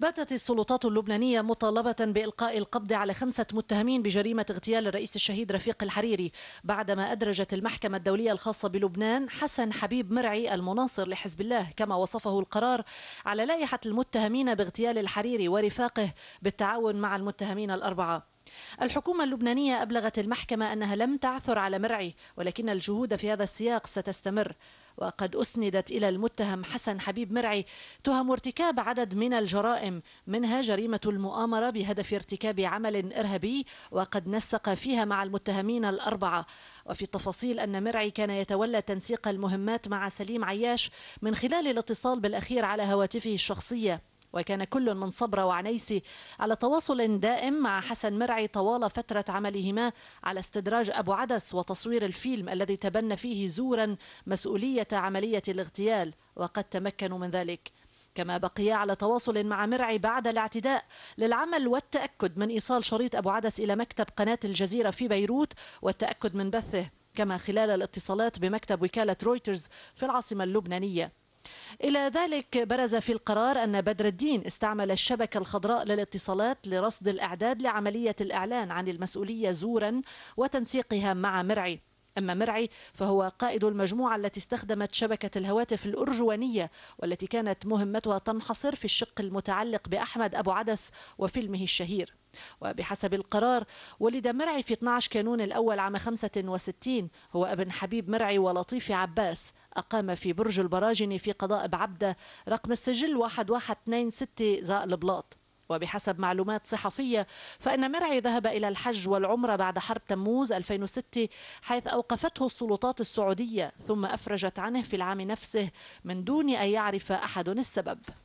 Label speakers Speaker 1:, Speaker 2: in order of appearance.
Speaker 1: باتت السلطات اللبنانية مطالبة بإلقاء القبض على خمسة متهمين بجريمة اغتيال الرئيس الشهيد رفيق الحريري بعدما أدرجت المحكمة الدولية الخاصة بلبنان حسن حبيب مرعي المناصر لحزب الله كما وصفه القرار على لائحة المتهمين باغتيال الحريري ورفاقه بالتعاون مع المتهمين الأربعة الحكومة اللبنانية أبلغت المحكمة أنها لم تعثر على مرعي ولكن الجهود في هذا السياق ستستمر وقد أسندت إلى المتهم حسن حبيب مرعي تهم ارتكاب عدد من الجرائم منها جريمة المؤامرة بهدف ارتكاب عمل إرهابي وقد نسق فيها مع المتهمين الأربعة وفي التفاصيل أن مرعي كان يتولى تنسيق المهمات مع سليم عياش من خلال الاتصال بالأخير على هواتفه الشخصية وكان كل من صبرة وعنيسي على تواصل دائم مع حسن مرعي طوال فترة عملهما على استدراج أبو عدس وتصوير الفيلم الذي تبنى فيه زورا مسؤولية عملية الاغتيال وقد تمكنوا من ذلك كما بقيا على تواصل مع مرعي بعد الاعتداء للعمل والتأكد من إيصال شريط أبو عدس إلى مكتب قناة الجزيرة في بيروت والتأكد من بثه كما خلال الاتصالات بمكتب وكالة رويترز في العاصمة اللبنانية إلى ذلك برز في القرار أن بدر الدين استعمل الشبكة الخضراء للاتصالات لرصد الإعداد لعملية الإعلان عن المسؤولية زورا وتنسيقها مع مرعي أما مرعي فهو قائد المجموعة التي استخدمت شبكة الهواتف الأرجوانية والتي كانت مهمتها تنحصر في الشق المتعلق بأحمد أبو عدس وفيلمه الشهير وبحسب القرار ولد مرعي في 12 كانون الأول عام 65 هو ابن حبيب مرعي ولطيف عباس أقام في برج البراجني في قضاء بعبدة رقم السجل 1126 زاء البلاط وبحسب معلومات صحفية فإن مرعي ذهب إلى الحج والعمرة بعد حرب تموز 2006 حيث أوقفته السلطات السعودية ثم أفرجت عنه في العام نفسه من دون أن يعرف أحد السبب